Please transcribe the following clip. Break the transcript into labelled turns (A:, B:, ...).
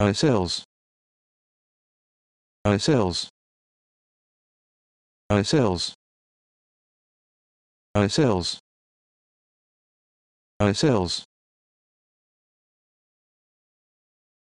A: ourselves ourselves ourselves ourselves ourselves